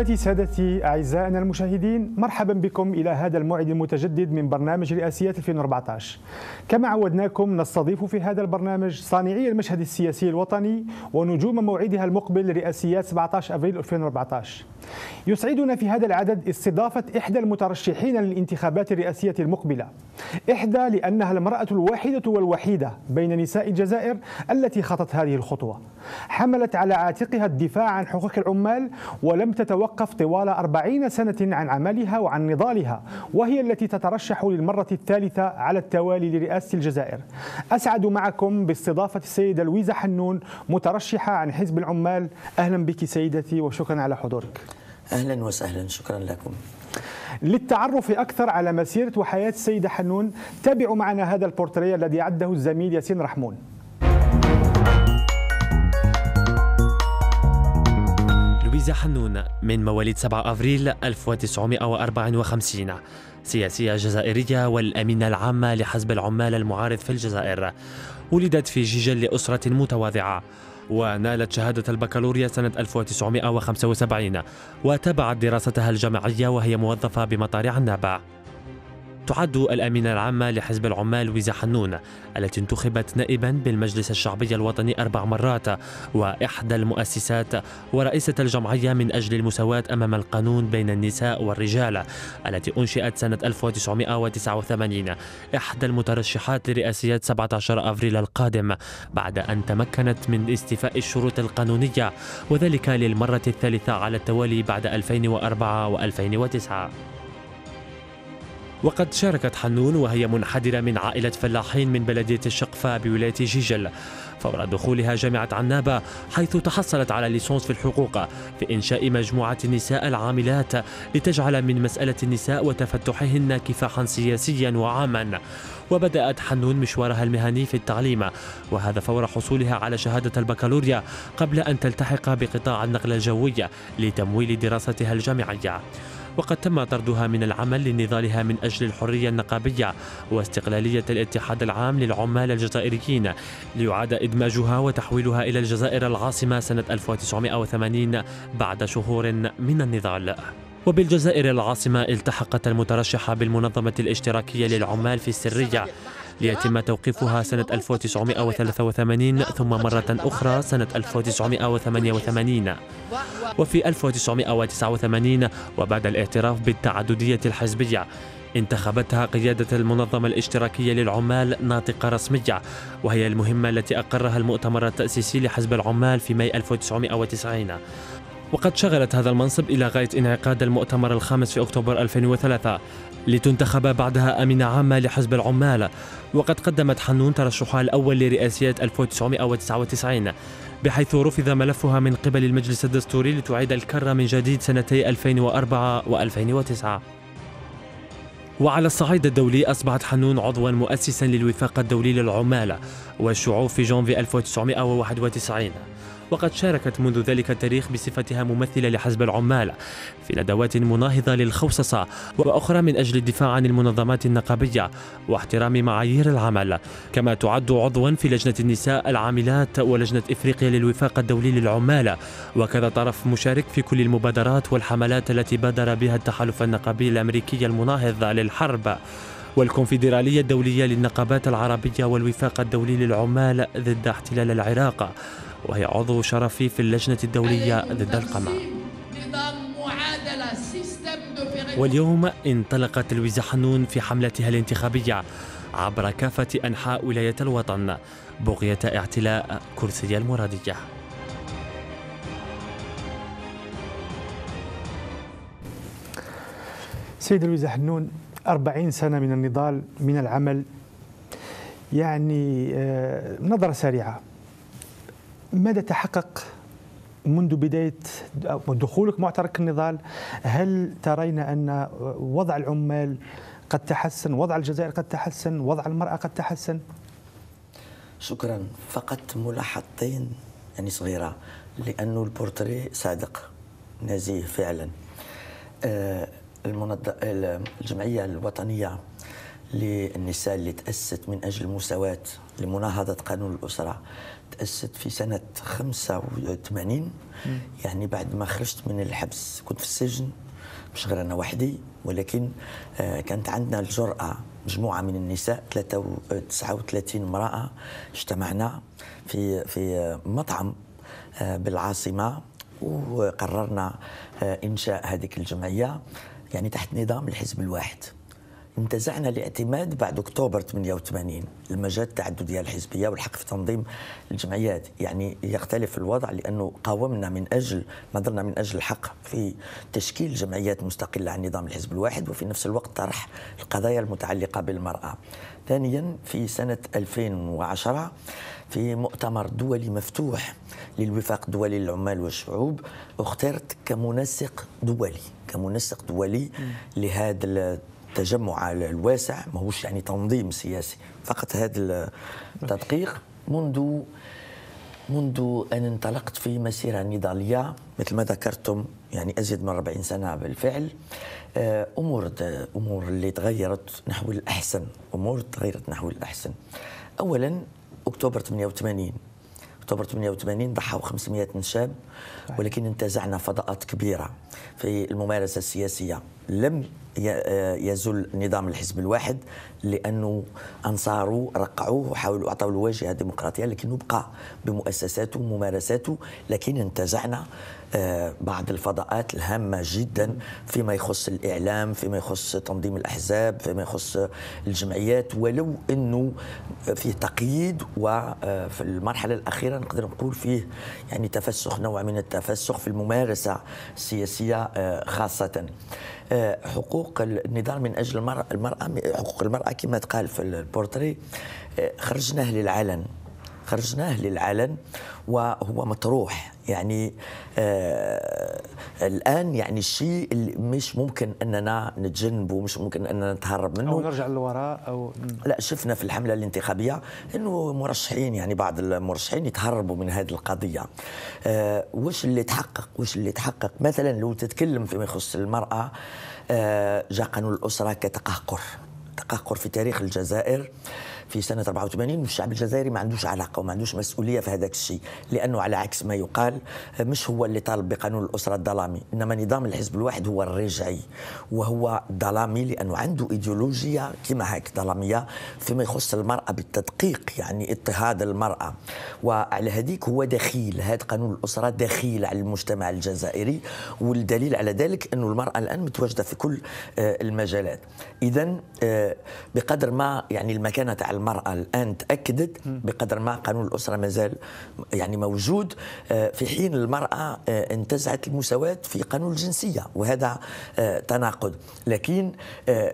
سيداتي سادتي أعزائنا المشاهدين مرحبا بكم إلى هذا الموعد المتجدد من برنامج رئاسيات 2014 كما عودناكم نستضيف في هذا البرنامج صانعي المشهد السياسي الوطني ونجوم موعدها المقبل لرئاسيات 17 أبريل 2014 يسعدنا في هذا العدد استضافة إحدى المترشحين للانتخابات الرئاسية المقبلة إحدى لأنها المرأة الواحدة والوحيدة بين نساء الجزائر التي خطت هذه الخطوة حملت على عاتقها الدفاع عن حقوق العمال ولم تتوقف تتوقف طوال أربعين سنة عن عملها وعن نضالها وهي التي تترشح للمرة الثالثة على التوالي لرئاسة الجزائر أسعد معكم باستضافة السيدة لويزا حنون مترشحة عن حزب العمال أهلا بك سيدتي وشكرا على حضورك أهلا وسهلا شكرا لكم للتعرف أكثر على مسيرة وحياة السيدة حنون تابعوا معنا هذا البورتريه الذي عده الزميل ياسين رحمون فايزة حنون من مواليد 7 أفريل 1954 سياسية جزائرية والأمينة العامة لحزب العمال المعارض في الجزائر ولدت في جيجل لأسرة متواضعة ونالت شهادة البكالوريا سنة 1975 وتابعت دراستها الجامعية وهي موظفة بمطار عنابة تعد الأمينة العامة لحزب العمال ويزا حنون التي انتخبت نائبا بالمجلس الشعبي الوطني أربع مرات وإحدى المؤسسات ورئيسة الجمعية من أجل المساواة أمام القانون بين النساء والرجال التي أنشئت سنة 1989 إحدى المترشحات لرئاسيات 17 أفريل القادم بعد أن تمكنت من استيفاء الشروط القانونية وذلك للمرة الثالثة على التوالي بعد 2004 و2009 وقد شاركت حنون وهي منحدرة من عائلة فلاحين من بلدية الشقفة بولاية جيجل فور دخولها جامعة عنابة حيث تحصلت على ليسونس في الحقوق في إنشاء مجموعة النساء العاملات لتجعل من مسألة النساء وتفتحهن كفاحا سياسيا وعاما وبدأت حنون مشوارها المهني في التعليم وهذا فور حصولها على شهادة البكالوريا قبل أن تلتحق بقطاع النقل الجوي لتمويل دراستها الجامعية وقد تم طردها من العمل لنضالها من أجل الحرية النقابية واستقلالية الاتحاد العام للعمال الجزائريين ليعاد إدماجها وتحويلها إلى الجزائر العاصمة سنة 1980 بعد شهور من النضال وبالجزائر العاصمة التحقت المترشحة بالمنظمة الاشتراكية للعمال في السرية ليتم توقيفها سنة 1983 ثم مرة أخرى سنة 1988 وفي 1989 وبعد الاعتراف بالتعددية الحزبية انتخبتها قيادة المنظمة الاشتراكية للعمال ناطقة رسمية وهي المهمة التي أقرها المؤتمر التأسيسي لحزب العمال في ماي 1990 وقد شغلت هذا المنصب إلى غاية انعقاد المؤتمر الخامس في أكتوبر 2003 لتنتخب بعدها أمينة عامة لحزب العمال وقد قدمت حنون ترشحها الأول لرئاسية 1999 بحيث رفض ملفها من قبل المجلس الدستوري لتعيد الكرة من جديد سنتي 2004 و2009 وعلى الصعيد الدولي أصبحت حنون عضوا مؤسسا للوفاق الدولي للعمال والشعوب في جونفي 1991 وقد شاركت منذ ذلك التاريخ بصفتها ممثلة لحزب العمال في ندوات مناهضة للخوصصة وأخرى من أجل الدفاع عن المنظمات النقابية واحترام معايير العمل كما تعد عضوا في لجنة النساء العاملات ولجنة إفريقيا للوفاق الدولي للعمال وكذا طرف مشارك في كل المبادرات والحملات التي بادر بها التحالف النقابي الأمريكي المناهض للحرب والكونفدرالية الدولية للنقابات العربية والوفاق الدولي للعمال ضد احتلال العراق وهي عضو شرفي في اللجنة الدولية ضد القمع واليوم انطلقت لويزا حنون في حملتها الانتخابية عبر كافة أنحاء ولاية الوطن بغية اعتلاء كرسي المرادية سيد لويزا حنون 40 سنة من النضال من العمل يعني آه، نظرة سريعة ماذا تحقق منذ بداية دخولك معترك النضال هل ترين أن وضع العمال قد تحسن وضع الجزائر قد تحسن وضع المرأة قد تحسن شكرا فقط ملاحظتين يعني صغيرة لأن البورتري صادق نزيه فعلا آه، الجمعية الوطنية للنساء اللي تأسست من أجل المساواة لمناهضة قانون الأسرة تأسست في سنة 85 يعني بعد ما خرجت من الحبس كنت في السجن مش غير أنا وحدي ولكن آه، كانت عندنا الجرأة مجموعة من النساء 39 امرأة اجتمعنا في في آه، مطعم آه، بالعاصمة وقررنا إنشاء هذه الجمعية يعني تحت نظام الحزب الواحد انتزعنا الاعتماد بعد اكتوبر 88 لما جات التعدديه الحزبيه والحق في تنظيم الجمعيات يعني يختلف الوضع لانه قاومنا من اجل ما درنا من اجل الحق في تشكيل جمعيات مستقله عن نظام الحزب الواحد وفي نفس الوقت طرح القضايا المتعلقه بالمراه ثانيا في سنه 2010 في مؤتمر دولي مفتوح للوفاق الدولي للعمال والشعوب اخترت كمنسق دولي كمنسق دولي لهذا التجمع الواسع ماهوش يعني تنظيم سياسي فقط هذا التدقيق منذ منذ أن انطلقت في مسيرة نضالية مثل ما ذكرتم يعني أزيد من 40 سنة بالفعل آه، أمور أمور اللي تغيرت نحو الأحسن أمور تغيرت نحو الأحسن أولا أكتوبر 88 اكتوبر 88 ضحوا 500 شاب ولكن انتزعنا فضاءات كبيره في الممارسه السياسيه لم آه، يزل نظام الحزب الواحد لانه انصاره رقعوه وحاولوا اعطوا الواجهه الديمقراطيه لكنه بقى بمؤسساته وممارساته لكن انتزعنا آه، بعض الفضاءات الهامه جدا فيما يخص الاعلام فيما يخص تنظيم الاحزاب فيما يخص الجمعيات ولو انه فيه تقييد وفي آه، المرحله الاخيره نقدر نقول فيه يعني تفسخ نوع من التفسخ في الممارسه السياسيه آه، خاصه حقوق النضال من اجل المراه حقوق المراه كما تقال في البورتري خرجناه للعلن خرجناه للعلن وهو مطروح يعني آه الان يعني الشيء اللي مش ممكن اننا نتجنبه مش ممكن اننا نتهرب منه او نرجع للوراء او لا شفنا في الحمله الانتخابيه انه مرشحين يعني بعض المرشحين يتهربوا من هذه القضيه آه وش اللي تحقق وش اللي تحقق مثلا لو تتكلم فيما يخص المراه آه جاء قانون الاسره كتقهقر تقهقر في تاريخ الجزائر آه في سنه 84 والشعب الجزائري ما عندوش علاقه وما عندوش مسؤوليه في هذاك الشيء لانه على عكس ما يقال مش هو اللي طالب بقانون الاسره الظلامي انما نظام الحزب الواحد هو الرجعي وهو ظلامي لانه عنده ايديولوجيا كما هيك ظلاميه فيما يخص المراه بالتدقيق يعني اضطهاد المراه وعلى هذيك هو دخيل هذا قانون الاسره دخيل على المجتمع الجزائري والدليل على ذلك انه المراه الان متواجده في كل آه، المجالات اذا آه، بقدر ما يعني المكانه تاع المرأة الآن تأكدت بقدر ما قانون الأسرة مازال يعني موجود آه، في حين المرأة آه، انتزعت المساواة في قانون الجنسية وهذا آه، تناقض لكن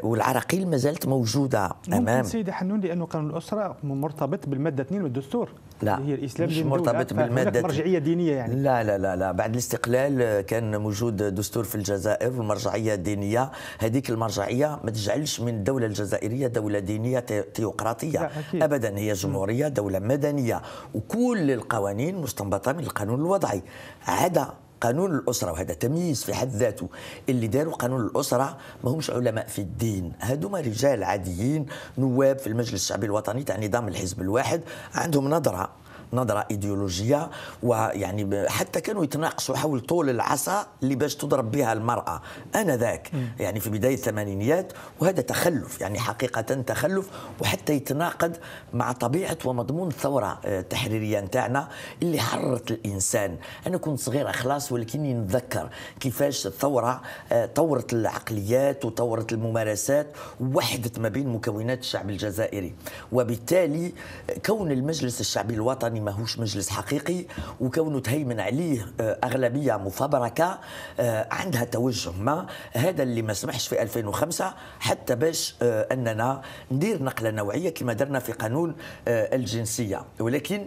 والعراقيل ما زالت موجودة أمام سيدة حنون لأنه قانون الأسرة مرتبط بالمادة 2 من الدستور لا هي الاسلام مش مرتبط بالماده مرجعيه دينيه يعني لا لا لا لا بعد الاستقلال كان موجود دستور في الجزائر والمرجعيه الدينيه هذيك المرجعيه ما تجعلش من الدوله الجزائريه دوله دينيه تيوقراطيه ابدا هي جمهوريه دوله مدنيه وكل القوانين مستنبطه من القانون الوضعي عدا قانون الاسره وهذا تمييز في حد ذاته اللي داروا قانون الاسره ما همش علماء في الدين هذوما رجال عاديين نواب في المجلس الشعبي الوطني تاع نظام الحزب الواحد عندهم نظره نظره ايديولوجيه ويعني حتى كانوا يتناقشوا حول طول العصا اللي باش تضرب بها المراه انذاك يعني في بدايه الثمانينيات وهذا تخلف يعني حقيقه تخلف وحتى يتناقض مع طبيعه ومضمون الثوره آه، التحريريه نتاعنا اللي حررت الانسان انا كنت صغيره خلاص ولكني نتذكر كيفاش الثوره آه، طورت العقليات وطورت الممارسات ووحدت ما بين مكونات الشعب الجزائري وبالتالي آه، كون المجلس الشعبي الوطني ماهوش مجلس حقيقي وكونه تهيمن عليه آه، أغلبية مفبركة آه، عندها توجه ما هذا اللي ما سمحش في 2005 حتى باش آه، أننا ندير نقلة نوعية كما درنا في قانون الجنسية ولكن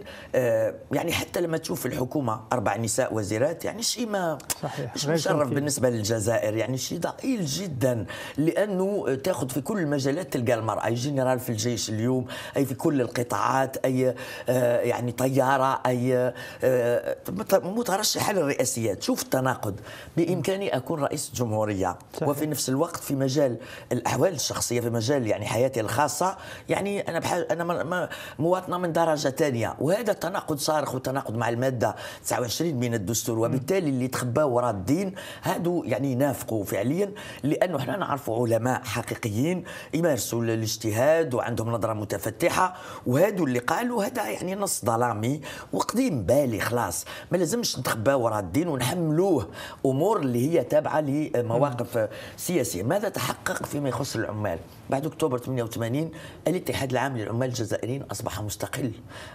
يعني حتى لما تشوف الحكومة أربع نساء وزيرات يعني شيء ما صحيح. مش مشرف بالنسبة للجزائر يعني شيء ضئيل جدا لأنه تاخذ في كل المجالات تلقى المرأة أي جنرال في الجيش اليوم أي في كل القطاعات أي يعني طياره اي آه، آه، مترشح للرئاسيات شوف التناقض بامكاني اكون رئيس جمهوريه صحيح. وفي نفس الوقت في مجال الاحوال الشخصيه في مجال يعني حياتي الخاصه يعني انا بحاجة انا مواطنه من درجه ثانيه وهذا التناقض صارخ وتناقض مع الماده 29 من الدستور وبالتالي اللي تخبى وراء الدين هادو يعني نافقوا فعليا لانه احنا نعرفوا علماء حقيقيين يمارسوا الاجتهاد وعندهم نظره متفتحه وهادو اللي قالوا هذا يعني نص ضلال رامي وقديم بالي خلاص ما لازمش نتخباو وراء الدين ونحملوه امور اللي هي تابعه لمواقف سياسيه ماذا تحقق فيما يخص العمال بعد اكتوبر 88 الاتحاد العام للعمال الجزائريين اصبح مستقل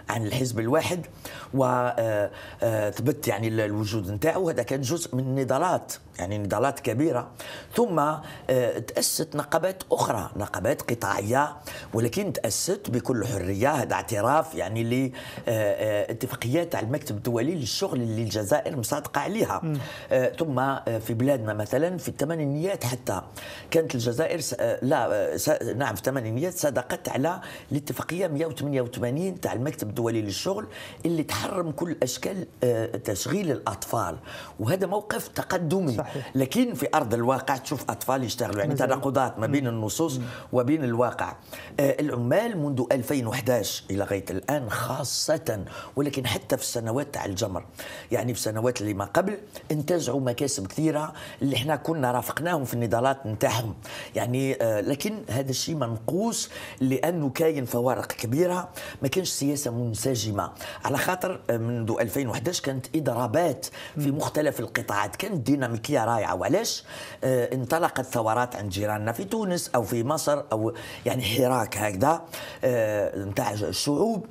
عن الحزب الواحد وثبت آه، آه، يعني الوجود نتاعو هذا كان جزء من النضالات يعني نضالات كبيره ثم آه، تاسست نقابات اخرى نقابات قطاعيه ولكن تاسست بكل حريه هذا اعتراف يعني لاتفاقيات على المكتب الدولي للشغل اللي الجزائر مصادقه عليها م. ثم في بلادنا مثلا في الثمانينيات حتى كانت الجزائر لا نعم في 800 صدقت على الاتفاقيه 188 تاع المكتب الدولي للشغل اللي تحرم كل اشكال آه، تشغيل الاطفال وهذا موقف تقدمي صحيح. لكن في ارض الواقع تشوف اطفال يشتغلوا يعني تناقضات ما بين النصوص وبين الواقع آه، العمال منذ 2011 الى غايه الان خاصه ولكن حتى في السنوات تاع الجمر يعني في السنوات اللي ما قبل انتزعوا مكاسب كثيره اللي احنا كنا رافقناهم في النضالات نتاعهم يعني آه، لكن هذا الشيء منقوص لانه كاين فوارق كبيره ما كانش سياسه منسجمه على خاطر آه، منذ 2011 كانت اضرابات في مختلف القطاعات كانت ديناميكيه رائعه وعلاش آه، انطلقت ثورات عند جيراننا في تونس او في مصر او يعني حراك هكذا آه، نتاع الشعوب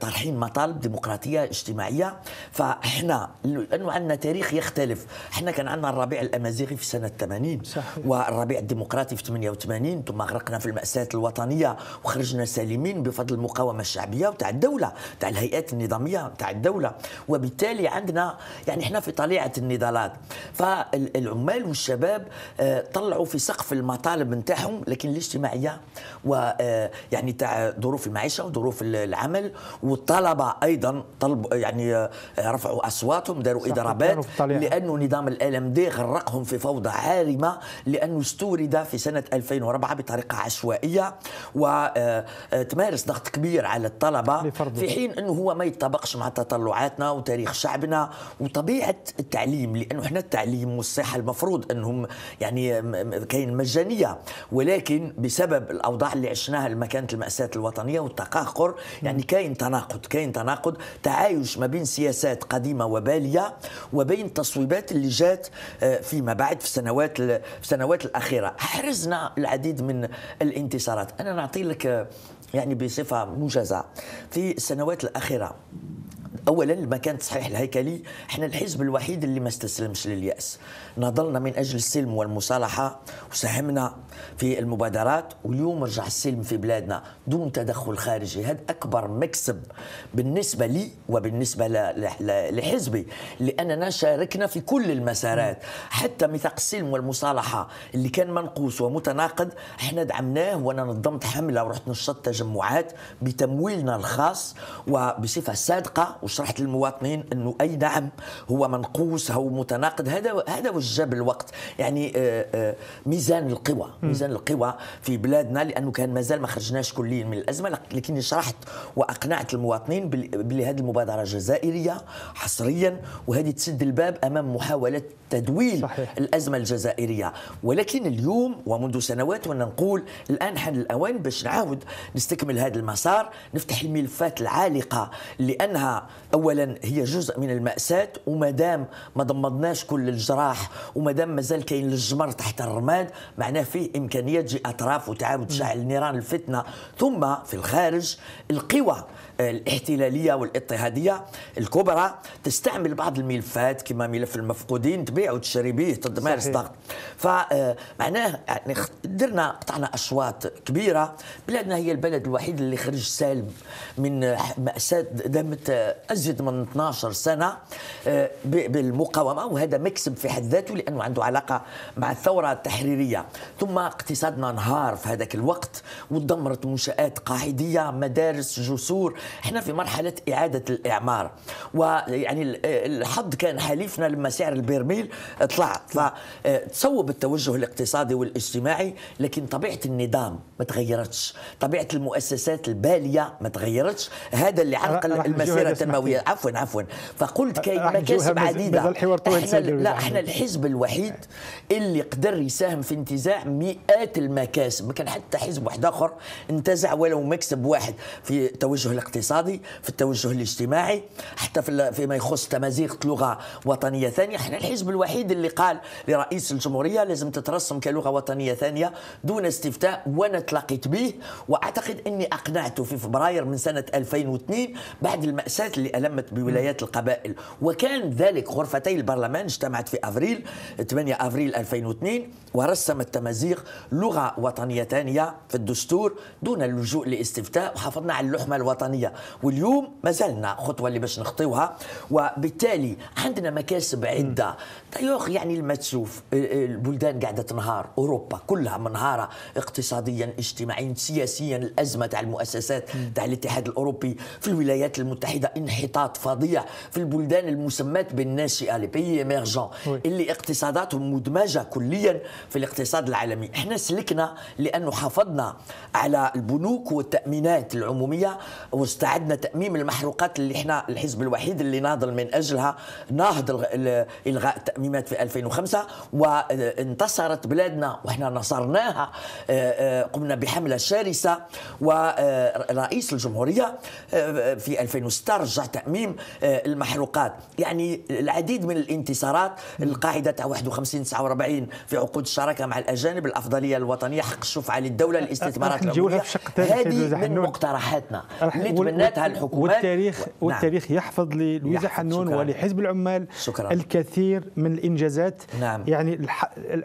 طرحين مطالب ديمقراطيه اجتماعيه فاحنا لانه عندنا تاريخ يختلف احنا كان عندنا الربيع الامازيغي في سنه 80 صحيح. والربيع الديمقراطي في 88 ثم ما غرقنا في المأساة الوطنية وخرجنا سالمين بفضل المقاومة الشعبية وتاع الدولة تاع الهيئات النظامية تاع الدولة وبالتالي عندنا يعني احنا في طليعة النضالات فالعمال والشباب آه، طلعوا في سقف المطالب نتاعهم لكن الاجتماعية ويعني آه، تاع ظروف المعيشة وظروف العمل والطلبة أيضا طلب يعني آه، رفعوا أصواتهم داروا إضرابات لأنه نظام الألم دي غرقهم في فوضى عارمة لأنه استورد في سنة 2004 بطريقه عشوائيه وتمارس آه، آه، ضغط كبير على الطلبه في حين انه هو ما يتطابقش مع تطلعاتنا وتاريخ شعبنا وطبيعه التعليم لانه احنا التعليم والصحه المفروض انهم يعني كاين مجانيه ولكن بسبب الاوضاع اللي عشناها لما كانت الماساه الوطنيه والتقهقر يعني كاين تناقض كاين تناقض تعايش ما بين سياسات قديمه وباليه وبين التصويبات اللي جات آه، فيما بعد في السنوات في السنوات الاخيره حرزنا العديد من من الانتصارات انا نعطي لك يعني بصفه موجزه في السنوات الاخيره اولا المكان تصحيح الهيكلي احنا الحزب الوحيد اللي ما استسلمش للياس ناضلنا من أجل السلم والمصالحة وساهمنا في المبادرات واليوم رجع السلم في بلادنا دون تدخل خارجي هذا أكبر مكسب بالنسبة لي وبالنسبة لحزبي لأننا شاركنا في كل المسارات حتى ميثاق السلم والمصالحة اللي كان منقوص ومتناقض احنا دعمناه وأنا نظمت حملة ورحت نشطت تجمعات بتمويلنا الخاص وبصفة صادقة وشرحت للمواطنين أنه أي دعم هو منقوص او متناقض هذا هذا وجه جاب الوقت يعني آه، آه، ميزان القوى ميزان القوى في بلادنا لانه كان مازال ما خرجناش كليا من الازمه لكني شرحت واقنعت المواطنين بلي هذه المبادره جزائريه حصريا وهذه تسد الباب امام محاوله تدويل صحيح. الازمه الجزائريه ولكن اليوم ومنذ سنوات وانا نقول الان حان الاوان باش نعاود نستكمل هذا المسار نفتح الملفات العالقه لانها اولا هي جزء من الماساه وما دام ما ضمدناش كل الجراح ومادام مازال كاين الجمر تحت الرماد معناه فيه امكانيه تجي اطراف وتعاود تشعل نيران الفتنه ثم في الخارج القوى الاحتلاليه والاضطهاديه الكبرى تستعمل بعض الملفات كما ملف المفقودين تبيع وتشري به تمارس ضغط فمعناه آه، يعني درنا قطعنا اشواط كبيره بلادنا هي البلد الوحيد اللي خرج سالم من ماساه دامت آه، ازيد من 12 سنه آه، بالمقاومه وهذا مكسب في حد ذاته لانه عنده علاقه مع الثوره التحريريه ثم اقتصادنا انهار في هذاك الوقت ودمرت منشات قاعديه مدارس جسور احنا في مرحله اعاده الاعمار ويعني الحظ كان حليفنا لما سعر البرميل طلع فتصوب آه، التوجه الاقتصادي والاجتماعي لكن طبيعه النظام ما تغيرتش طبيعه المؤسسات الباليه ما تغيرتش هذا اللي عرق المسيره التنمويه عفوا عفوا فقلت كاين مكاسب عديده احنا لا احنا الحزب الوحيد اللي قدر يساهم في انتزاع مئات المكاسب ما كان حتى حزب واحد اخر انتزع ولو مكسب واحد في توجه الاقتصادي الاقتصادي في التوجه الاجتماعي حتى في فيما يخص تمازيغ لغه وطنيه ثانيه احنا الحزب الوحيد اللي قال لرئيس الجمهوريه لازم تترسم كلغه وطنيه ثانيه دون استفتاء وانا تلاقيت به واعتقد اني اقنعته في فبراير من سنه 2002 بعد الماساه اللي المت بولايات القبائل وكان ذلك غرفتي البرلمان اجتمعت في افريل 8 افريل 2002 ورسم التمازيغ لغه وطنيه ثانيه في الدستور دون اللجوء لاستفتاء وحافظنا على اللحمه الوطنيه الدوليه واليوم مازلنا خطوه اللي باش نخطيوها وبالتالي عندنا مكاسب عده دايوخ يعني لما تشوف البلدان قاعده تنهار اوروبا كلها منهاره اقتصاديا اجتماعيا سياسيا الازمه تاع المؤسسات تاع الاتحاد الاوروبي في الولايات المتحده انحطاط فظيع في البلدان المسمات بالناشئه لي بي ايمرجون اللي اقتصاداتهم مدمجه كليا في الاقتصاد العالمي احنا سلكنا لانه حافظنا على البنوك والتامينات العموميه واستعدنا تاميم المحروقات اللي احنا الحزب الوحيد اللي ناضل من اجلها ناهض الغاء مات في 2005 وانتصرت بلادنا وإحنا نصرناها آه، آه، قمنا بحملة شرسة ورئيس آه، الجمهورية في 2006 رجع تأميم المحروقات يعني العديد من الانتصارات القاعدة تاع 51 49 في عقود الشراكة مع الأجانب الأفضلية الوطنية حق الشفعة للدولة الاستثمارات هذه من مقترحاتنا اللي تبناتها الحكومات والتاريخ نعم. والتاريخ يحفظ لويزا حنون ولحزب العمال شكرا. الكثير من من الانجازات نعم. يعني الح...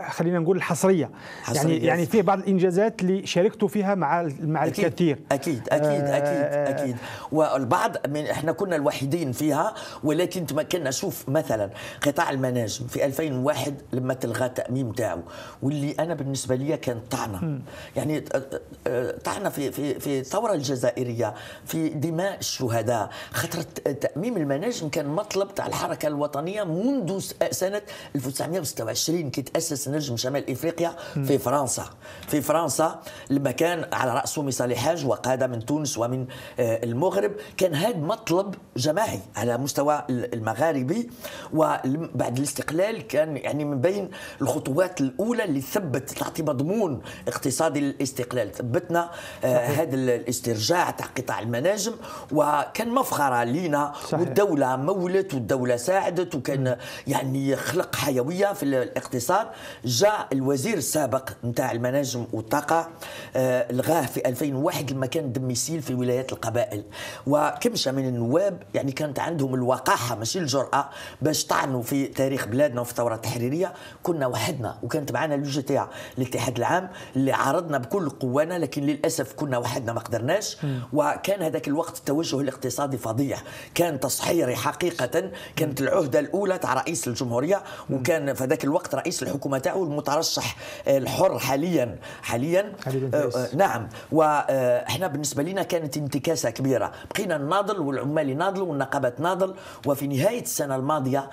خلينا نقول الحصريه يعني حصرية. يعني يعني فيه بعض الانجازات اللي شاركتوا فيها مع مع أكيد. الكثير اكيد اكيد آه اكيد اكيد والبعض من احنا كنا الوحيدين فيها ولكن تمكنا شوف مثلا قطاع المناجم في 2001 لما تلغى التاميم تاعو واللي انا بالنسبه لي كان طعنه يعني آه، آه، آه، طعنه في في في الثوره الجزائريه في دماء الشهداء خاطر تاميم المناجم كان مطلب تاع الحركه الوطنيه منذ سنه سنه 1926 كي تاسس نجم شمال افريقيا في فرنسا في فرنسا لما كان على راسه مصالي حاج وقاده من تونس ومن آه، المغرب كان هذا مطلب جماعي على مستوى المغاربي وبعد الاستقلال كان يعني من بين الخطوات الاولى اللي ثبت تعطي مضمون اقتصادي للاستقلال ثبتنا هذا آه، الاسترجاع تاع قطاع المناجم وكان مفخره لينا والدوله مولت والدوله ساعدت وكان يعني خلق حيويه في الاقتصاد جاء الوزير السابق نتاع المناجم والطاقه الغاه آه، في 2001 لما كان دم في ولايات القبائل وكمشه من النواب يعني كانت عندهم الوقاحه ماشي الجراه باش طعنوا في تاريخ بلادنا وفي الثوره التحريريه كنا وحدنا وكانت معنا اليو تاع الاتحاد العام اللي عارضنا بكل قوانا لكن للاسف كنا وحدنا ما قدرناش وكان هذاك الوقت التوجه الاقتصادي فظيع كان تصحيري حقيقه كانت العهده الاولى تاع رئيس الجمهوريه وكان في ذاك الوقت رئيس الحكومه تاعو المترشح آه، الحر حاليا حاليا آه،, آه نعم واحنا آه، بالنسبه لنا كانت انتكاسه كبيره بقينا نناضل والعمال يناضلوا والنقابه تناضل وفي نهايه السنه الماضيه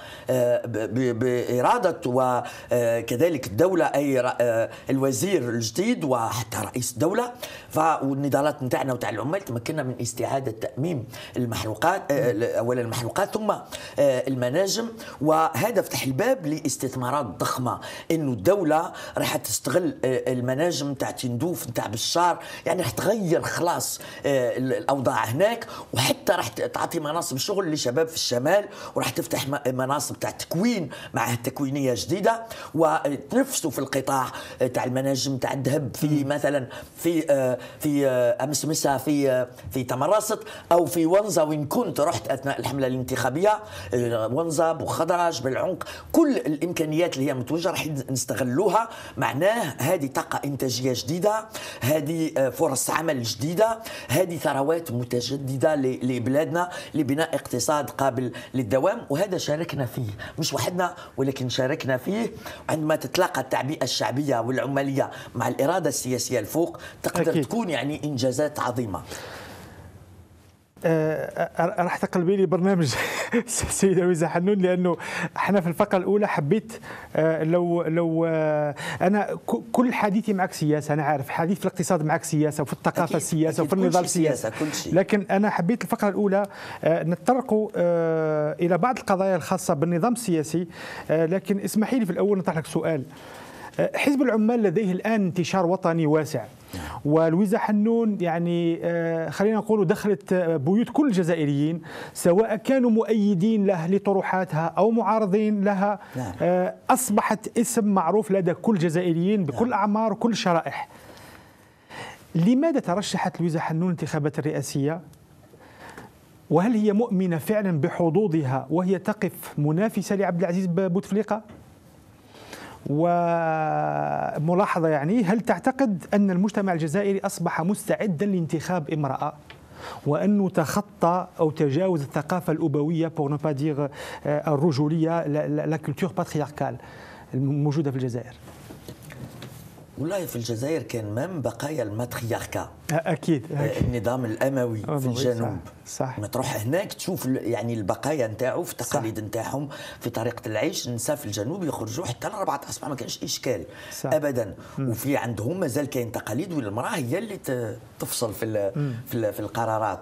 باراده وكذلك الدوله اي الوزير الجديد وحتى رئيس الدوله فالنضالات نتاعنا وتاع العمال تمكنا من استعاده تاميم المحروقات اولا المحروقات ثم المناجم وهذا فتح الباب لاستثمارات ضخمه انه الدوله راح تستغل آه، المناجم تاع تندوف نتاع بشار يعني راح تغير خلاص آه، الاوضاع هناك وحتى راح تعطي مناصب شغل لشباب في الشمال وراح تفتح مناصب تاع تكوين مع تكوينيه جديده وتنفسوا في القطاع آه، تاع المناجم تاع الذهب في مثلا في في امسمسه في في تمرست او في ونزا وين كنت رحت اثناء الحمله الانتخابيه ونزا بوخدرج بالعنق كل الامكانيات اللي هي متوجهه راح نستغلوها معناه هذه طاقه انتاجيه جديده هذه آه، فرص عمل جديده هذه ثروات متجدده لبلادنا لبناء اقتصاد قابل للدوام وهذا شاركنا فيه مش وحدنا ولكن شاركنا فيه عندما تتلاقى التعبئه الشعبيه والعماليه مع الاراده السياسيه الفوق تقدر أكيد. تكون يعني انجازات عظيمه آه، آه، راح تقلبي لي برنامج السيده لويزا حنون لانه احنا في الفقره الاولى حبيت آه، لو لو انا كل حديثي معك سياسه انا عارف حديث في الاقتصاد معك سياسه وفي الثقافه أكيد سياسه أكيد وفي النضال سياسه كل شيء لكن انا حبيت الفقره الاولى نتطرقوا الى بعض القضايا الخاصه بالنظام السياسي لكن اسمحي لي في الاول نطرح لك سؤال حزب العمال لديه الآن انتشار وطني واسع ولويزا حنون يعني آه، خلينا نقول دخلت آه، بيوت كل الجزائريين سواء كانوا مؤيدين له لطروحاتها او معارضين لها نعم. آه، اصبحت اسم معروف لدى كل الجزائريين بكل نعم. أعمار وكل الشرائح. لماذا ترشحت لويزا حنون الانتخابات الرئاسيه؟ وهل هي مؤمنه فعلا بحظوظها وهي تقف منافسه لعبد العزيز بوتفليقه؟ وملاحظة يعني هل تعتقد أن المجتمع الجزائري أصبح مستعدا لانتخاب امرأة وانه تخطى او تجاوز الثقافه الابويه بور نو با دير الرجوليه لا كولتور باترياركال الموجوده في الجزائر والله في الجزائر كان من بقايا الماترياركا أه، اكيد, أه، أكيد. النظام الاموي أه، في الجنوب صح, صح. ما تروح هناك تشوف يعني البقايا نتاعو في التقاليد نتاعهم في طريقه العيش النساء في الجنوب يخرجوا حتى لربعة اصبع ما كانش اشكال صح. ابدا م. وفي عندهم مازال كاين تقاليد والمراه هي اللي تفصل في في القرارات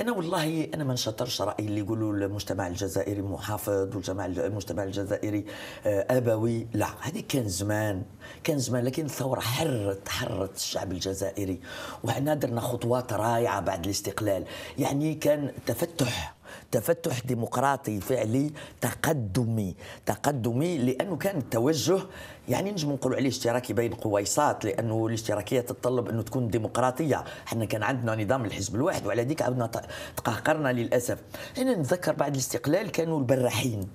انا والله انا ما نشطرش راي اللي يقولوا المجتمع الجزائري محافظ والجماعه المجتمع الجزائري آه، ابوي لا هذه كان زمان كان زمان لكن الثوره حرت حرت الشعب الجزائري وحنا درنا خطوات رائعه بعد الاستقلال يعني كان تفتح تفتح ديمقراطي فعلي تقدمي تقدمي لانه كان التوجه يعني نجم نقولوا عليه اشتراكي بين قويصات لانه الاشتراكيه تتطلب انه تكون ديمقراطيه حنا كان عندنا نظام الحزب الواحد وعلى ذيك عدنا تقهقرنا للاسف انا نتذكر بعد الاستقلال كانوا البراحين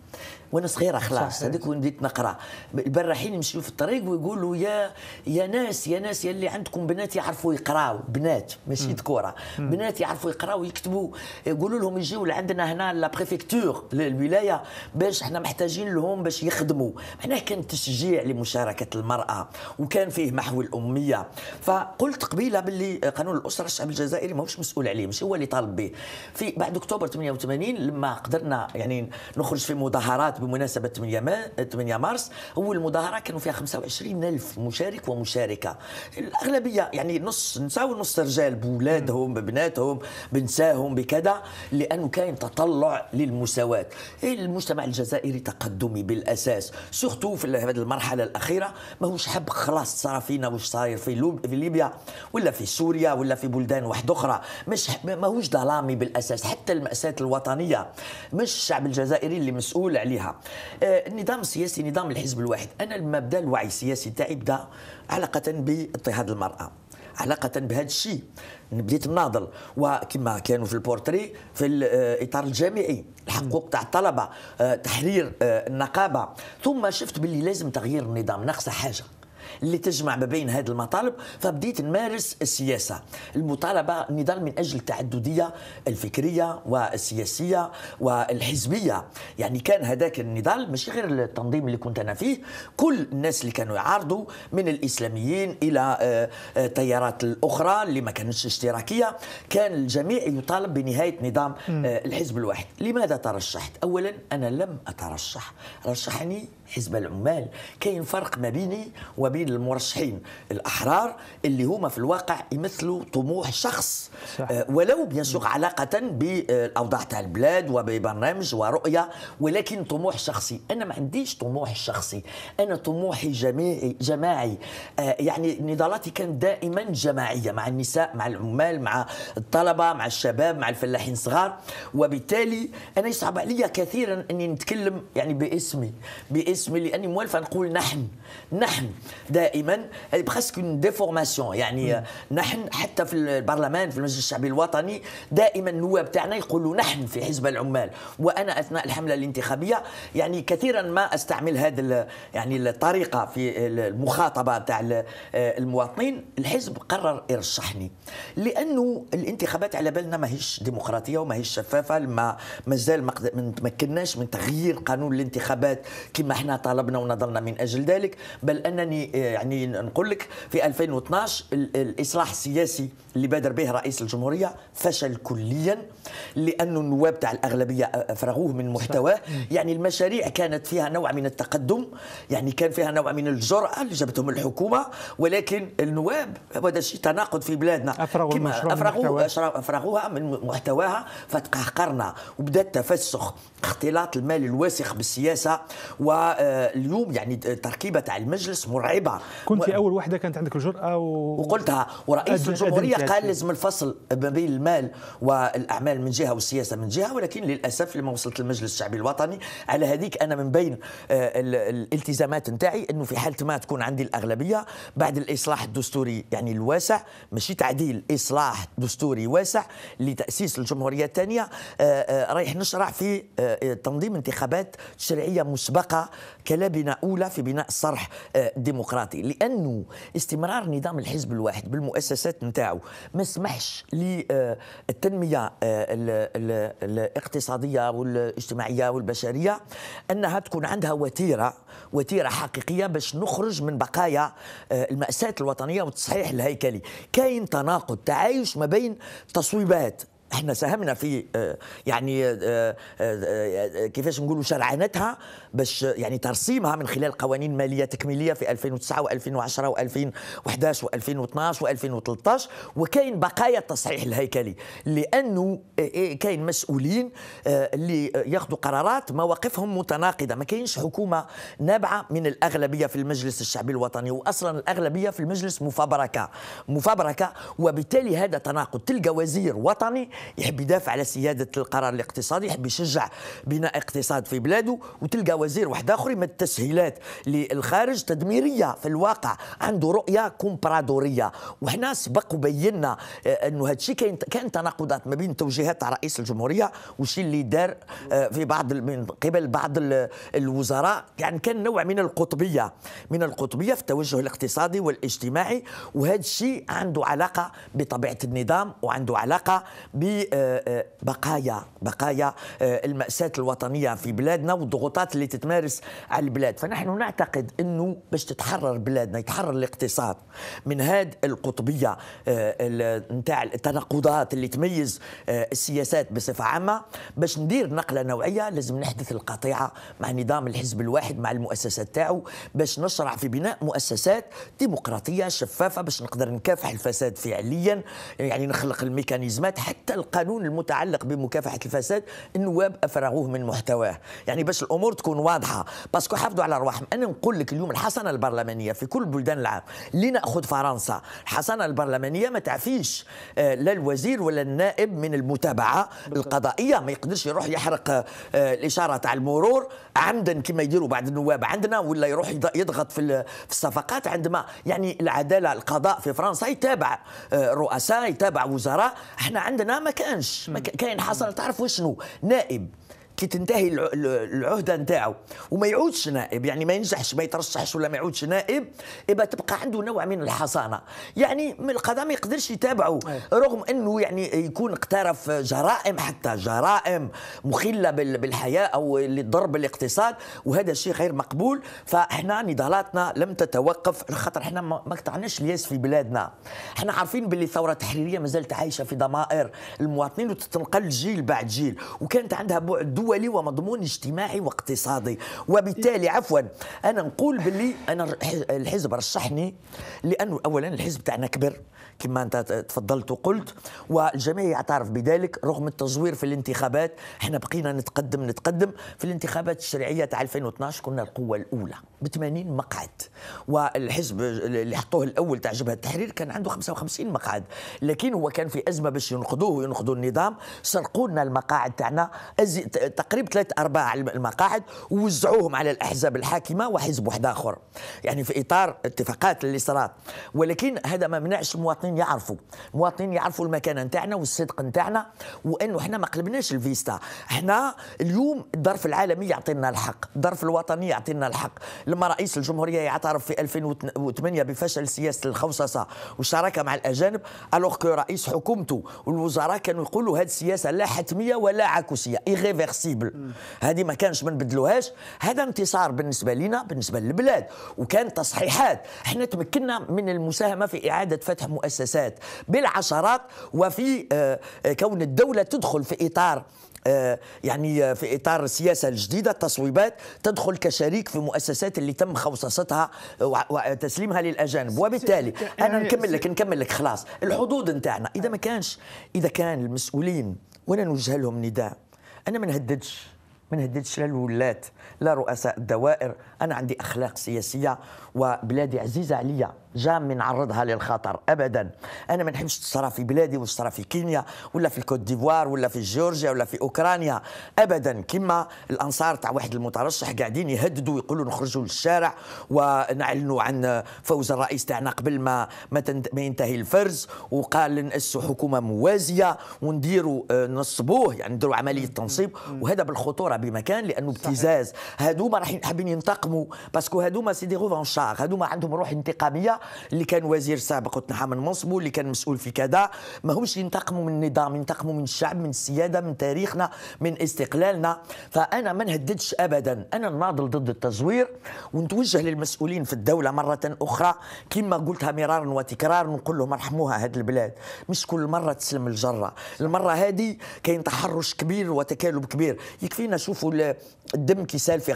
وانا صغيره خلاص هذيك وين بديت نقرا البراحين يمشيو في الطريق ويقولوا يا يا ناس يا ناس يا اللي عندكم بنات يعرفوا يقراوا بنات ماشي ذكوره بنات يعرفوا يقراوا ويكتبوا يقولوا لهم يجيو لعندنا هنا لا بريفيكتور الولايه باش احنا محتاجين لهم باش يخدموا هنا كان تشجيع لمشاركه المراه وكان فيه محو الاميه فقلت قبيله باللي قانون الاسره الشعب الجزائري ماهوش مسؤول عليه مش هو اللي طالب به في بعد اكتوبر 88 لما قدرنا يعني نخرج في مظاهرات بمناسبة 8 8 مارس أول مظاهرة كانوا فيها 25 ألف مشارك ومشاركة الأغلبية يعني نص نساء ونص رجال بولادهم ببناتهم بنساهم بكذا لأنه كاين تطلع للمساواة المجتمع الجزائري تقدمي بالأساس سخته في هذه المرحلة الأخيرة ماهوش حب خلاص صار فينا وش صاير في, في ليبيا ولا في سوريا ولا في بلدان واحدة أخرى مش ماهوش ظلامي بالأساس حتى المأساة الوطنية مش الشعب الجزائري اللي مسؤول عليها لها آه، النظام السياسي نظام الحزب الواحد انا لما بدا الوعي السياسي تاعي بدا علاقه باضطهاد المراه علاقه بهذا الشيء بديت ناضل وكما كانوا في البورتري في الاطار آه، الجامعي الحقوق تاع الطلبه آه، تحرير النقابه ثم شفت باللي لازم تغيير النظام ناقصه حاجه اللي تجمع ما بين هذه المطالب فبديت نمارس السياسة المطالبة نضال من أجل التعددية الفكرية والسياسية والحزبية يعني كان هذاك النضال مش غير التنظيم اللي كنت أنا فيه كل الناس اللي كانوا يعارضوا من الإسلاميين إلى آه، آه، تيارات الأخرى اللي ما كانتش اشتراكية كان الجميع يطالب بنهاية نظام آه، الحزب الواحد لماذا ترشحت؟ أولا أنا لم أترشح رشحني حزب العمال كاين فرق ما بيني وبين المرشحين الاحرار اللي هما في الواقع يمثلوا طموح شخص صح. آه، ولو بيان علاقه بالاوضاع تاع البلاد وببرنامج ورؤيه ولكن طموح شخصي انا ما عنديش طموح شخصي انا طموحي جماعي جماعي آه، يعني نضالاتي كانت دائما جماعيه مع النساء مع العمال مع الطلبه مع الشباب مع الفلاحين الصغار وبالتالي انا يصعب عليا كثيرا اني نتكلم يعني باسمي باسمي لاني موالفه نقول نحن نحن دائما هذه برسك اون ديفورماسيون يعني مم. نحن حتى في البرلمان في المجلس الشعبي الوطني دائما النواب تاعنا يقولوا نحن في حزب العمال وانا اثناء الحمله الانتخابيه يعني كثيرا ما استعمل هذا يعني الطريقه في المخاطبه تاع آه، المواطنين الحزب قرر يرشحني لانه الانتخابات على بالنا ماهيش ديمقراطيه وماهيش شفافه ما مازال ما تمكناش من تغيير قانون الانتخابات كما احنا طالبنا ونضلنا من اجل ذلك بل انني آه، يعني نقول لك في 2012 الاصلاح السياسي اللي بادر به رئيس الجمهوريه فشل كليا لانه النواب تاع الاغلبيه افرغوه من محتواه يعني المشاريع كانت فيها نوع من التقدم يعني كان فيها نوع من الجراه اللي جابتهم الحكومه ولكن النواب هذا شيء تناقض في بلادنا افرغوا افرغوها افرغوها من محتواها فتقهقرنا وبدا التفسخ اختلاط المال الواسخ بالسياسه واليوم يعني تركيبه تاع المجلس مرعبه طبعا كنت و... اول وحده كانت عندك الجراه و... وقلتها ورئيس الجمهوريه قال لازم الفصل ما بين المال والاعمال من جهه والسياسه من جهه ولكن للاسف لما وصلت المجلس الشعبي الوطني على هذيك انا من بين آه، الالتزامات نتاعي انه في حاله ما تكون عندي الاغلبيه بعد الاصلاح الدستوري يعني الواسع ماشي تعديل اصلاح دستوري واسع لتاسيس الجمهوريه الثانيه آه، آه، رايح نشرع في تنظيم انتخابات تشريعيه مسبقه كلابنة أولى في بناء صرح آه، ديمقراطي لأنه استمرار نظام الحزب الواحد بالمؤسسات نتاعو ما سمحش للتنمية آه، آه، الاقتصادية والاجتماعية والبشرية أنها تكون عندها وتيرة وتيرة حقيقية باش نخرج من بقايا المأساة الوطنية والتصحيح الهيكلي كاين تناقض تعايش ما بين تصويبات احنا ساهمنا في آه، يعني آه، آه، كيفاش نقولوا شرعنتها باش يعني ترسيمها من خلال قوانين ماليه تكميليه في 2009 و2010 و2011 و2012 و2013 وكاين بقايا التصحيح الهيكلي لانه كاين مسؤولين اللي ياخذوا قرارات مواقفهم متناقضه ما كاينش حكومه نابعه من الاغلبيه في المجلس الشعبي الوطني واصلا الاغلبيه في المجلس مفبركه مفبركه وبالتالي هذا تناقض تلقى وزير وطني يحب يدافع على سياده القرار الاقتصادي يحب يشجع بناء اقتصاد في بلاده وتلقى وزير واحد اخر يمد التسهيلات للخارج تدميريه في الواقع عنده رؤيه كومبرادوريه وحنا سبق وبينا آه، انه هذا الشيء كاين تناقضات ما بين توجيهات رئيس الجمهوريه والشيء اللي دار آه، في بعض من قبل بعض الوزراء يعني كان نوع من القطبيه من القطبيه في التوجه الاقتصادي والاجتماعي وهذا الشيء عنده علاقه بطبيعه النظام وعنده علاقه ب لبقايا بقايا آه، المأساة الوطنية في بلادنا والضغوطات اللي تتمارس على البلاد فنحن نعتقد أنه باش تتحرر بلادنا يتحرر الاقتصاد من هذه القطبية آه، نتاع التناقضات اللي تميز آه، السياسات بصفة عامة باش ندير نقلة نوعية لازم نحدث القطيعة مع نظام الحزب الواحد مع المؤسسات تاعو باش نشرع في بناء مؤسسات ديمقراطية شفافة باش نقدر نكافح الفساد فعليا يعني نخلق الميكانيزمات حتى القانون المتعلق بمكافحه الفساد النواب افرغوه من محتواه يعني باش الامور تكون واضحه باسكو حافظوا على أرواحهم انا نقول لك اليوم الحصنة البرلمانيه في كل بلدان العام اللي ناخذ فرنسا الحصنة البرلمانيه ما تعفيش آه، لا الوزير ولا النائب من المتابعه القضائيه ما يقدرش يروح يحرق آه، الاشاره تاع المرور عمدا كما يديروا بعض النواب عندنا ولا يروح يضغط في الصفقات عندما يعني العداله القضاء في فرنسا يتابع آه، رؤساء يتابع وزراء احنا عندنا ما كانش كاين حصل تعرف شنو نائب كي تنتهي العهده نتاعو وما يعودش نائب يعني ما ينجحش ما يترشحش ولا ما يعودش نائب إبا تبقى عنده نوع من الحصانه يعني من القضاء ما يقدرش يتابعه رغم انه يعني يكون اقترف جرائم حتى جرائم مخله بالحياه او للضرب الاقتصاد وهذا الشيء غير مقبول فاحنا نضالاتنا لم تتوقف خاطر احنا ما قطعناش الياس في بلادنا احنا عارفين باللي الثوره التحريريه ما زالت عايشه في ضمائر المواطنين وتتنقل جيل بعد جيل وكانت عندها بعد دول دولي ومضمون اجتماعي واقتصادي وبالتالي عفوا انا نقول باللي انا الحزب رشحني لانه اولا الحزب تاعنا كبر كما أنت تفضلت وقلت والجميع يعترف بذلك رغم التزوير في الانتخابات احنا بقينا نتقدم نتقدم في الانتخابات الشرعية تاع 2012 كنا القوة الأولى ب 80 مقعد والحزب اللي حطوه الأول تاع جبهة التحرير كان عنده 55 مقعد لكن هو كان في أزمة باش ينقضوه وينقضوا النظام سرقوا لنا المقاعد تاعنا تقريبا ثلاث أرباع المقاعد ووزعوهم على الأحزاب الحاكمة وحزب واحد آخر يعني في إطار اتفاقات اللي صارت ولكن هذا ما منعش المواطن المواطنين يعرفوا المواطنين يعرفوا المكانه نتاعنا والصدق نتاعنا وانه احنا ما قلبناش الفيستا احنا اليوم الظرف العالمي يعطينا الحق الظرف الوطني يعطينا الحق لما رئيس الجمهوريه يعترف في 2008 بفشل سياسه الخوصصه والشراكه مع الاجانب الوغ كو رئيس حكومته والوزراء كانوا يقولوا هذه السياسه لا حتميه ولا عكسيه ايغيفيرسيبل هذه ما كانش ما نبدلوهاش هذا انتصار بالنسبه لنا بالنسبه للبلاد وكان تصحيحات احنا تمكنا من المساهمه في اعاده فتح مؤسسات المؤسسات بالعشرات وفي آه، آه، كون الدولة تدخل في إطار آه، يعني في اطار السياسه الجديده التصويبات تدخل كشريك في مؤسسات اللي تم خوصصتها وتسليمها للاجانب وبالتالي يعني انا نكمل لك نكمل لك خلاص الحدود نتاعنا اذا ما كانش اذا كان المسؤولين وانا نوجه لهم نداء انا ما نهددش ما نهددش لا الولات لا رؤساء الدوائر انا عندي اخلاق سياسيه وبلادي عزيزه عليا جام نعرضها للخطر ابدا انا ما نحبش تصرى في بلادي ولا تصرى في كينيا ولا في الكوت ديفوار ولا في جورجيا ولا في اوكرانيا ابدا كما الانصار تاع واحد المترشح قاعدين يهددوا يقولوا نخرجوا للشارع ونعلنوا عن فوز الرئيس تاعنا قبل ما ما, ما ينتهي الفرز وقال نأسسوا حكومه موازيه ونديروا آه، نصبوه يعني نديروا عمليه تنصيب وهذا بالخطوره بمكان لانه ابتزاز هذوما راح حابين ينتقموا باسكو هذوما سي دي غوفونشار هذوما عندهم روح انتقاميه اللي كان وزير سابق وتنحى نعم، من منصبه اللي كان مسؤول في كذا ماهوش ينتقموا من النظام ينتقموا من الشعب من السياده من تاريخنا من استقلالنا فانا ما نهددش ابدا انا نناضل ضد التزوير ونتوجه للمسؤولين في الدوله مره اخرى كما قلتها مرارا وتكرارا ونقول لهم ارحموها هذه البلاد مش كل مره تسلم الجره المره هذه كاين تحرش كبير وتكالب كبير يكفينا شوفوا الدم كيسال في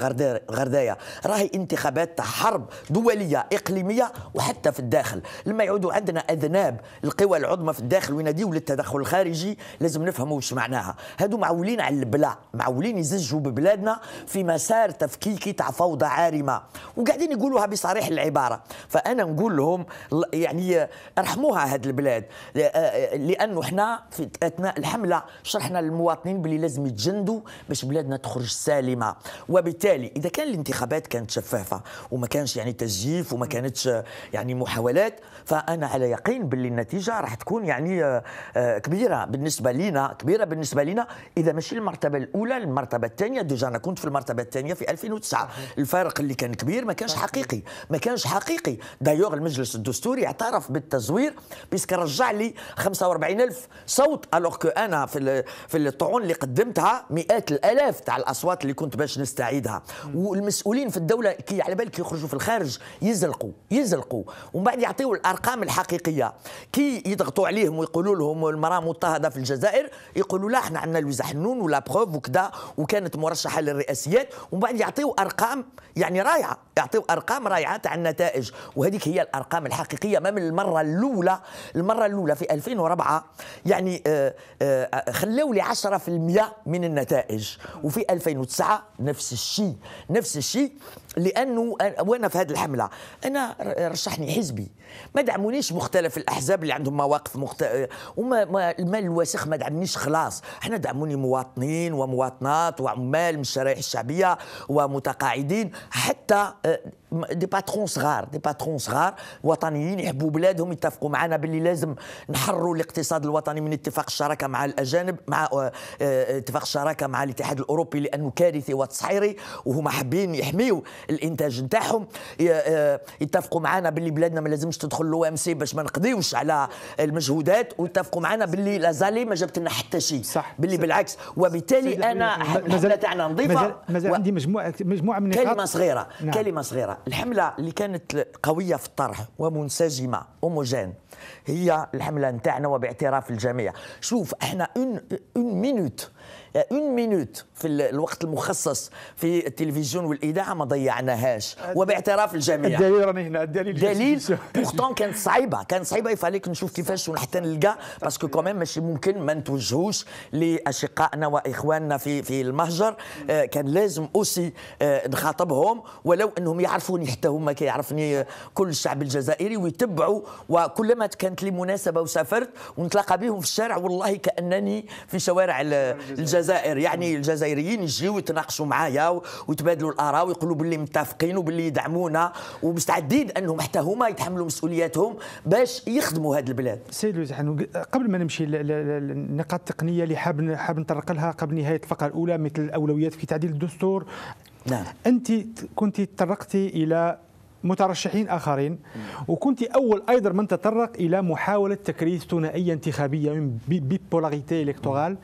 غردايه راهي انتخابات حرب دوليه اقليميه وحتى حتى في الداخل لما يعودوا عندنا اذناب القوى العظمى في الداخل ويناديوا للتدخل الخارجي لازم نفهموا وش معناها هادو معولين على البلا معولين يزجوا ببلادنا في مسار تفكيكي تاع فوضى عارمه وقاعدين يقولوها بصريح العباره فانا نقول لهم يعني ارحموها هاد البلاد لانه احنا في اثناء الحمله شرحنا للمواطنين باللي لازم يتجندوا باش بلادنا تخرج سالمه وبالتالي اذا كان الانتخابات كانت شفافه وما كانش يعني تزييف وما كانتش يعني يعني محاولات فانا على يقين باللي النتيجه راح تكون يعني آه، آه، كبيره بالنسبه لينا كبيره بالنسبه لينا اذا ماشي المرتبه الاولى المرتبه الثانيه ديجا انا كنت في المرتبه الثانيه في 2009 الفارق اللي كان كبير ما كانش حقيقي ما كانش حقيقي دايوغ المجلس الدستوري اعترف بالتزوير بيسك رجع لي 45000 صوت الوغ كو انا في في الطعون اللي قدمتها مئات الالاف تاع الاصوات اللي كنت باش نستعيدها والمسؤولين في الدوله كي على بالك يخرجوا في الخارج يزلقوا يزلقوا ومن بعد يعطيو الارقام الحقيقيه كي يضغطوا عليهم ويقولوا لهم المراه مضطهده في الجزائر يقولوا لا احنا عندنا لويزا حنون ولا بروف وكذا وكانت مرشحه للرئاسيات ومن بعد يعطيو ارقام يعني رائعه يعطيو ارقام رائعه تاع النتائج وهذيك هي الارقام الحقيقيه ما من المره الاولى المره الاولى في 2004 يعني آه، آه، خلاو لي 10% من النتائج وفي 2009 نفس الشيء نفس الشيء لانه وانا في هذه الحمله انا رشحت احنا يعني حزبي ما دعمونيش مختلف الاحزاب اللي عندهم مواقف مخت... وما ما المال الوسخ ما دعمنيش خلاص احنا دعموني مواطنين ومواطنات وعمال من الشرائح الشعبيه ومتقاعدين حتى آه، دي باترون صغار دي باترون صغار وطنيين يحبوا بلادهم يتفقوا معنا باللي لازم نحرروا الاقتصاد الوطني من اتفاق الشراكه مع الاجانب مع اتفاق الشراكه مع الاتحاد الاوروبي لانه كارثي وتصحيري وهما حابين يحميوا الانتاج نتاعهم يتفقوا معنا باللي بلادنا ما لازمش تدخل لو ام سي باش ما نقضيوش على المجهودات ويتفقوا معنا باللي لازالي ما جابت لنا حتى شيء صح باللي صح بالعكس وبالتالي انا الحمله تاعنا نظيفه مازال عندي مجموعه مجموعه من كلمه صغيره نعم. كلمه صغيره الحملة اللي كانت قوية في الطرح ومنسجمة هوموجين هي الحملة نتاعنا وباعتراف الجميع شوف احنا اون اون مينوت آه، اون مينوت في الوقت المخصص في التلفزيون والاذاعه ما ضيعناهاش وباعتراف الجميع الدليل راني هنا الدليل دليل بورتون كانت صعيبه كانت صعيبه يفعليك نشوف كيفاش حتى نلقى باسكو كوميم ماشي ممكن ما نتوجهوش لاشقائنا واخواننا في في المهجر آه، كان لازم اوسي آه، نخاطبهم ولو انهم يعرفوني حتى هما كيعرفني كل الشعب الجزائري ويتبعوا وكلما كانت لي مناسبه وسافرت ونتلاقى بهم في الشارع والله كانني في شوارع الجزائر الجزائر يعني الجزائريين يجيو يتناقشوا معايا ويتبادلوا الاراء ويقولوا باللي متفقين وباللي يدعمونا ومستعدين انهم حتى هما يتحملوا مسؤولياتهم باش يخدموا هذه البلاد سيد لوزحان قبل ما نمشي للنقاط التقنيه اللي حاب حاب نطرق لها قبل نهايه الفقره الاولى مثل الاولويات في تعديل الدستور نعم انت كنت تطرقتي الى مترشحين اخرين وكنت اول ايضا من تطرق الى محاوله تكريس ثنائيه انتخابيه بيبولاريتي الكتورال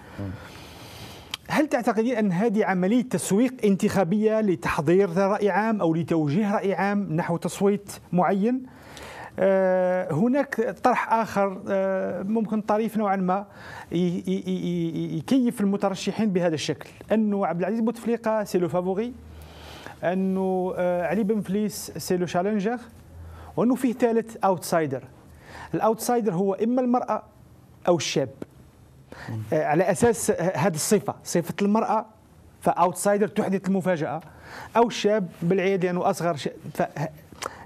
هل تعتقدين أن هذه عملية تسويق انتخابية لتحضير رأي عام أو لتوجيه رأي عام نحو تصويت معين؟ آه، هناك طرح آخر آه، ممكن طريف نوعا ما يكيف المترشحين بهذا الشكل أنه عبد العزيز بوتفليقة سي لو فافوري أنه علي بن فليس سي لو شالنجر وأنه فيه ثالث أوتسايدر الأوتسايدر هو إما المرأة أو الشاب آه، على اساس آه، هذه الصفه صفه المراه فاوتسايدر تحدث المفاجاه او الشاب بالعيد لانه اصغر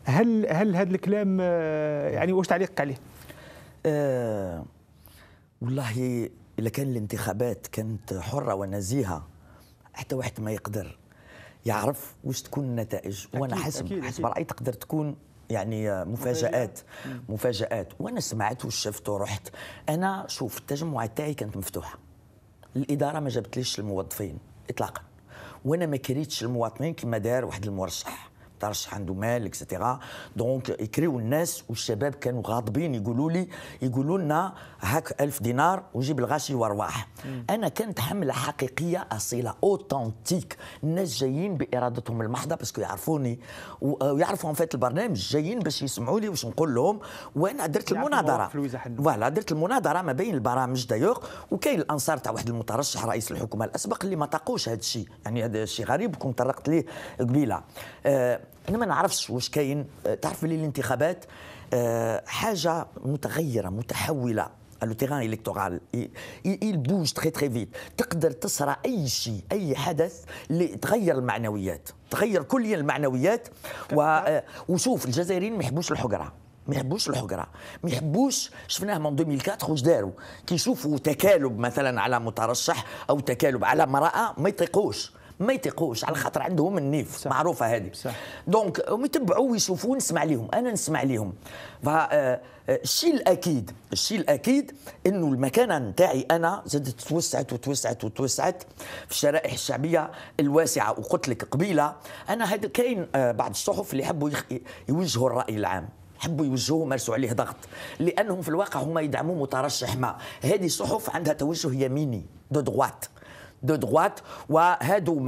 هل هل هذا الكلام آه، يعني واش تعليقك عليه؟ أه والله اذا كان الانتخابات كانت حره ونزيهه حتى واحد ما يقدر يعرف واش تكون النتائج وانا حسب أكيد حسب رايي تقدر تكون يعني مفاجات مفاجات وانا سمعت وشفت ورحت انا شوف التجمع تاعي كانت مفتوحه الاداره ما جابتليش الموظفين اطلاقا وانا ما كريتش المواطنين كما دار واحد المرشح تعرفش عنده مال اكسترا دونك يكريو الناس والشباب كانوا غاضبين يقولوا لي يقولوا لنا هاك ألف دينار وجيب الغاشي وارواح انا كانت حمله حقيقيه اصيله اوتنتيك الناس جايين بارادتهم المحضه باسكو يعرفوني ويعرفوا آه، فات البرنامج جايين باش يسمعوا لي واش نقول لهم وانا درت المناظره فوالا درت المناظره ما بين البرامج دايوغ وكاين الانصار تاع واحد المترشح رئيس الحكومه الاسبق اللي ما تقوش هذا الشيء يعني هذا الشيء غريب كنت طرقت ليه قبيله آه انا ما نعرفش واش كاين أه، تعرف اللي الانتخابات أه، حاجه متغيره متحوله لو تيغان الكتورال يل بوج تري تري فيت تقدر تصرى اي شيء اي حدث اللي تغير المعنويات تغير كليا المعنويات و... أه، وشوف الجزائريين ما يحبوش الحقره ما يحبوش الحقره ما يحبوش شفناه من 2004 واش داروا كي يشوفوا تكالب مثلا على مترشح او تكالب على امراه ما يطيقوش ما يطيقوش على خاطر عندهم النيف صح. معروفه هذه دونك هم يتبعوا ويشوفوا نسمع لهم انا نسمع لهم آه، آه، الشيء الاكيد الشيء الاكيد انه المكانه نتاعي انا زادت توسعت وتوسعت وتوسعت في الشرائح الشعبيه الواسعه وقلت لك قبيله انا هذا كاين آه، بعض الصحف اللي يحبوا يوجهوا الراي العام حبوا يوجهوه مارسوا عليه ضغط لانهم في الواقع هما يدعموا مترشح ما هذه الصحف عندها توجه يميني دو دغوات. دو دغوات وهادو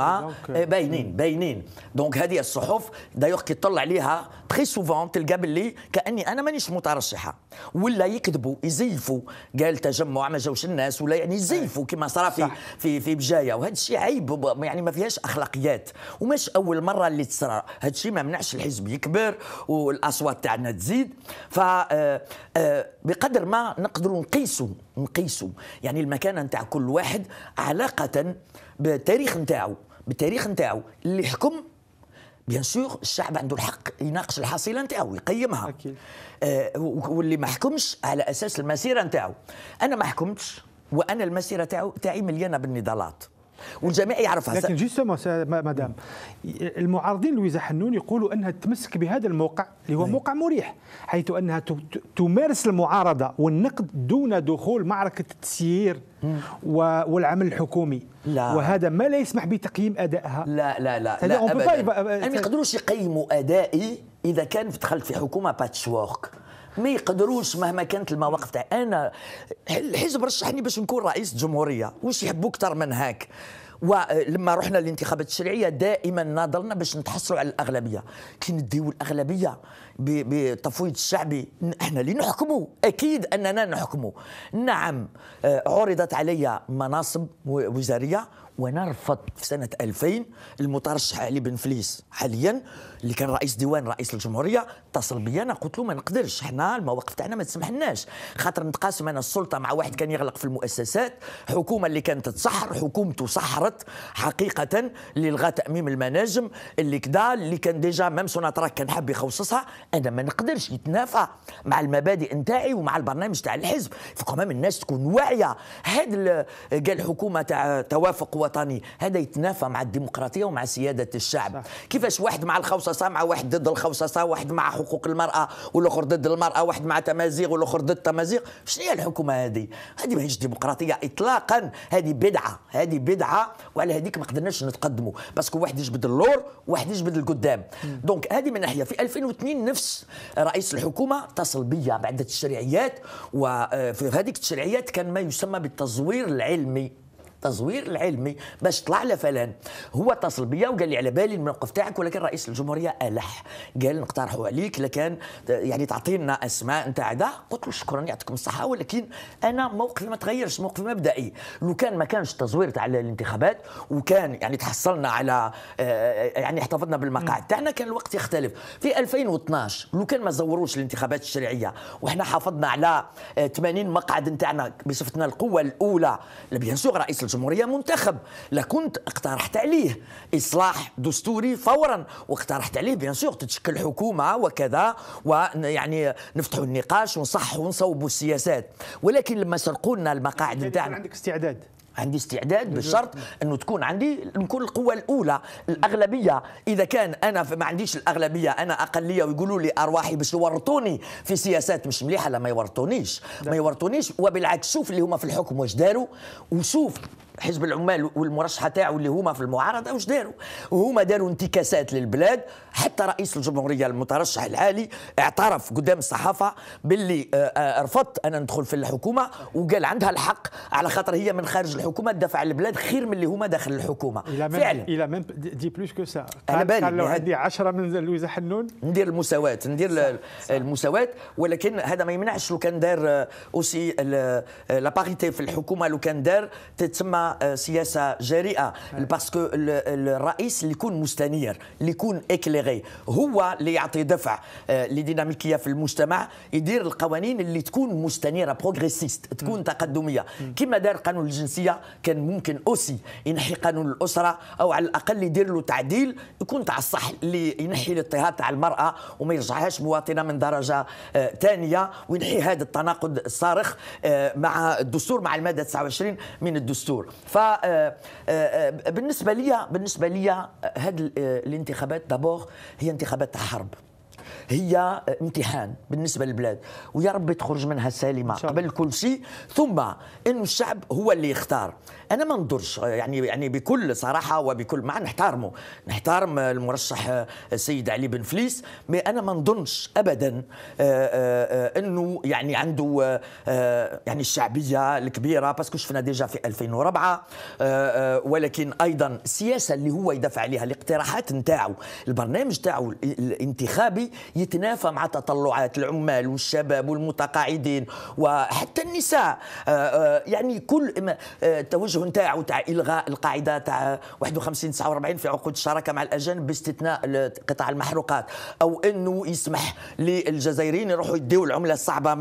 باينين باينين دونك هذه الصحف دايوغ كي تطلع عليها تري سوفون تلقى باللي كاني انا مانيش مترشحه ولا يكذبوا يزيفوا قال تجمع ما جاوش الناس ولا يعني يزيفوا إيه. كما صرا في في في بجايه وهذا الشيء عيب يعني ما فيهاش اخلاقيات ومش اول مره اللي تصرى هذا الشيء ما منعش الحزب يكبر والاصوات تاعنا تزيد ف آه، آه، بقدر ما نقدروا نقيسوا نقيسوا يعني المكانه نتاع كل واحد علاقه بالتاريخ نتاعو بالتاريخ نتاعو اللي حكم بيان سور الشعب عنده الحق يناقش الحصيله نتاعو يقيمها أكيد. آه واللي ما حكمش على اساس المسيره نتاعو انا ما حكمتش وانا المسيره تاعي مليانه بالنضالات والجميع يعرفها لكن جيسوم مدام المعارضين لويزا حنون يقولوا انها تمسك بهذا الموقع اللي هو موقع مريح حيث انها تمارس المعارضه والنقد دون دخول معركه التسيير والعمل الحكومي لا وهذا ما لا يسمح بتقييم ادائها لا لا لا, لا ما يقدروش يقيموا ادائي اذا كان دخلت في حكومه باتش وورك ما يقدروش مهما كانت المواقف تاع انا الحزب رشحني باش نكون رئيس جمهوريه واش يحبوا اكثر من هاك ولما رحنا للانتخابات التشريعيه دائما ناضلنا باش نتحصلوا على الاغلبيه كي نديو الاغلبيه بتفويض الشعبي احنا اللي نحكموا اكيد اننا نحكموا نعم آه، عرضت علي مناصب وزاريه وانا رفضت في سنه 2000 المترشح علي بن فليس حاليا اللي كان رئيس ديوان رئيس الجمهوريه اتصل بيا انا قلت له ما نقدرش حنا المواقف تاعنا ما تسمحناش خاطر نتقاسم انا السلطه مع واحد كان يغلق في المؤسسات حكومه اللي كانت تسحر حكومته سحرت حقيقه اللي لغى تاميم المناجم اللي كدا اللي كان ديجا ميم سوناتراك كان حاب يخصصها انا ما نقدرش يتنافى مع المبادئ نتاعي ومع البرنامج تاع الحزب فكمان الناس تكون واعيه هذا قال حكومه تاع توافق وطني هذا يتنافى مع الديمقراطيه ومع سياده الشعب كيفاش واحد مع الخوصه خوصصه مع واحد ضد الخوصصه واحد مع حقوق المراه والاخر ضد المراه واحد مع تمازيغ والاخر ضد التمازيغ شنو هي الحكومه هذه هذه ماهيش ديمقراطيه اطلاقا هذه بدعه هذه بدعه وعلى هذيك ما قدرناش نتقدموا باسكو واحد يجبد اللور واحد يجبد القدام دونك هذه من ناحيه في 2002 نفس رئيس الحكومه اتصل بيا بعد التشريعيات وفي آه، هذيك التشريعيات كان ما يسمى بالتزوير العلمي التزوير العلمي باش طلع له هو اتصل بيا وقال لي على بالي الموقف تاعك ولكن رئيس الجمهوريه الح قال نقترحوا عليك لكان يعني تعطينا اسماء نتاع ذا قلت له شكرا يعطيكم الصحه ولكن انا موقفي ما تغيرش موقفي مبدئي لو كان ما كانش تزوير تاع الانتخابات وكان يعني تحصلنا على آه، يعني احتفظنا بالمقاعد تاعنا كان الوقت يختلف في 2012 لو كان ما زوروش الانتخابات الشرعيه وحنا حافظنا على 80 آه، مقعد نتاعنا بصفتنا القوه الاولى بيان سور رئيس الجمهوريه منتخب لكنت اقترحت عليه اصلاح دستوري فورا واقترحت عليه بيان سور تتشكل حكومه وكذا ويعني نفتحوا النقاش ونصحوا ونصوبوا السياسات ولكن لما سرقوا لنا المقاعد نتاعنا عندك استعداد عندي استعداد بشرط انه تكون عندي نكون القوه الاولى الاغلبيه اذا كان انا ما عنديش الاغلبيه انا اقليه ويقولوا لي ارواحي باش يورطوني في سياسات مش مليحه لا ما يورطونيش ما يورطونيش وبالعكس شوف اللي هما في الحكم واش داروا وشوف حزب العمال والمرشحه تاعو اللي هما في المعارضه واش داروا وهما داروا انتكاسات للبلاد حتى رئيس الجمهوريه المترشح العالي اعترف قدام الصحافه باللي آه، آه، رفضت انا ندخل في الحكومه وقال عندها الحق على خاطر هي من خارج الحكومه تدافع على البلاد خير من اللي هما داخل الحكومه فعلا الى ميم دي بلوس كو سا قال بالي لو يعني عندي 10 من لويزا حنون ندير المساواه ندير المساواه ولكن هذا ما يمنعش لو كان دار اوسي لا باريتي في الحكومه لو كان دار تتسمى آه، سياسه جريئه باسكو الرئيس اللي يكون مستنير اللي يكون اكليغي هو اللي يعطي دفع آه، لديناميكيه في المجتمع يدير القوانين اللي تكون مستنيره بروغريسيست تكون تقدميه كما دار قانون الجنسيه كان ممكن اوسي ينحي قانون الاسره او على الاقل يدير له تعديل يكون تاع الصح اللي ينحي الاضطهاد تاع المراه وما يرجعهاش مواطنه من درجه ثانيه آه، وينحي هذا التناقض الصارخ مع الدستور مع الماده 29 من الدستور ف آه، آه، آه، بالنسبه لي بالنسبه لي هذه الانتخابات دابور هي انتخابات حرب هي امتحان بالنسبه للبلاد ويا ربي تخرج منها سالمه قبل كل شيء ثم انه الشعب هو اللي يختار انا ما نضرش يعني يعني بكل صراحه وبكل مع نحترمه نحتارم المرشح السيد علي بن فليس مي انا ما نظنش ابدا آه، آه، آه، انه يعني عنده يعني الشعبيه الكبيره باسكو شفنا ديجا في 2004 ولكن ايضا السياسه اللي هو يدافع عليها الاقتراحات نتاعو البرنامج نتاعو الانتخابي يتنافى مع تطلعات العمال والشباب والمتقاعدين وحتى النساء يعني كل توجه التوجه نتاعو تاع الغاء القاعده تاع 51 49 في عقود الشراكه مع الاجانب باستثناء قطاع المحروقات او انه يسمح للجزائريين يروحوا يديوا العمله الصعبه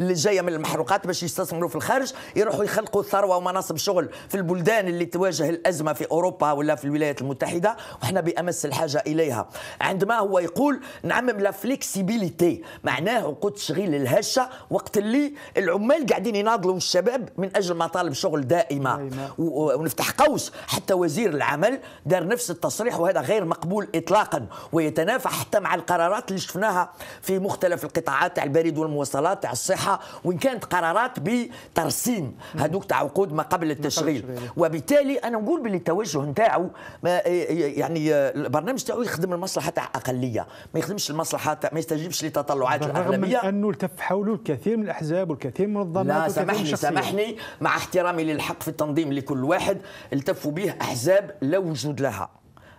اللي جايه من المحروقات باش يستثمروا في الخارج يروحوا يخلقوا ثروه ومناصب شغل في البلدان اللي تواجه الازمه في اوروبا ولا في الولايات المتحده وحنا بامس الحاجه اليها عندما هو يقول نعمم لا فليكسيبيليتي معناه عقود تشغيل الهشه وقت اللي العمال قاعدين يناضلوا الشباب من اجل مطالب شغل دائمه ونفتح قوس حتى وزير العمل دار نفس التصريح وهذا غير مقبول اطلاقا ويتنافى حتى مع القرارات اللي شفناها في مختلف القطاعات تاع البريد والمواصلات تاع الصحه وان كانت قرارات بترسيم هذوك تاع عقود ما قبل التشغيل وبالتالي انا نقول باللي التوجه نتاعو يعني آه، البرنامج تاعو يخدم المصلحه تاع اقليه ما يخدمش المصلحه تاع ما يستجيبش لتطلعات الاغلبيه رغم انه التف حوله الكثير من الاحزاب والكثير من المنظمات لا سامحني سامحني مع احترامي للحق في التنظيم تقييم لكل واحد التفوا به احزاب لا وجود لها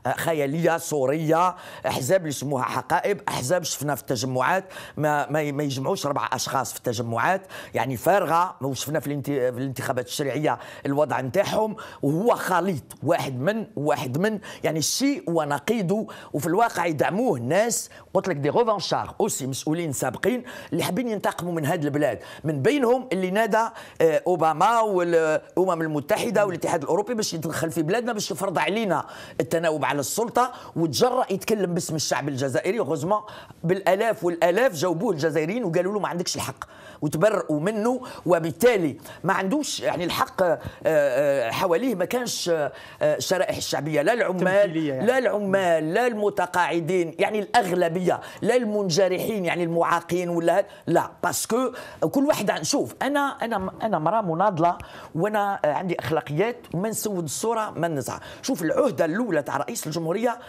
خياليه صوريه احزاب اللي يسموها حقائب احزاب شفنا في التجمعات ما ما, ما يجمعوش اربع اشخاص في التجمعات يعني فارغه وشفنا في, في الانتخابات التشريعيه الوضع نتاعهم وهو خليط واحد من واحد من يعني الشيء ونقيضه وفي الواقع يدعموه الناس قلت لك دي غوفانشار اوسي مسؤولين سابقين اللي حابين ينتقموا من هذه البلاد من بينهم اللي نادى آه، اوباما والامم المتحده والاتحاد الاوروبي باش يدخل في بلادنا باش يفرض علينا التناوب على عن السلطه وتجرأ يتكلم باسم الشعب الجزائري غزمه بالالاف والالاف جاوبوه الجزائريين وقالوا له ما عندكش الحق وتبرؤوا منه وبالتالي ما عندوش يعني الحق آه، آه، حواليه ما كانش الشرائح آه، الشعبيه لا العمال يعني. لا العمال لا المتقاعدين يعني الاغلبيه لا المنجرحين يعني المعاقين ولا لا باسكو كل واحد يعني، شوف انا انا انا مراه مناضله وانا عندي اخلاقيات وما نسود الصوره ما نزع شوف العهده الاولى تاع رئيس الجمهوريه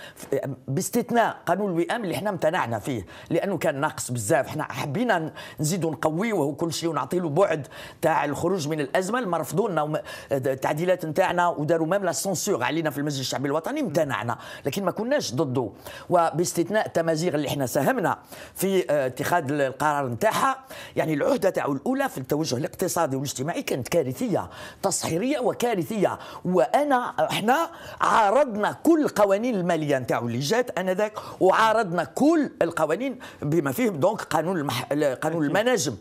باستثناء قانون الوئام اللي احنا امتنعنا فيه لانه كان ناقص بزاف احنا حبينا نزيدوا نقويوا ونساويه وكل شيء ونعطي له بعد تاع الخروج من الازمه المرفضون التعديلات آه، نتاعنا وداروا مام لا سونسور علينا في المجلس الشعبي الوطني امتنعنا لكن ما كناش ضده وباستثناء التمازيغ اللي احنا ساهمنا في آه، اتخاذ القرار نتاعها يعني العهده تاعو الاولى في التوجه الاقتصادي والاجتماعي كانت كارثيه تصحيريه وكارثيه وانا احنا عارضنا كل القوانين الماليه نتاعو اللي جات انذاك وعارضنا كل القوانين بما فيهم دونك قانون المح... قانون المناجم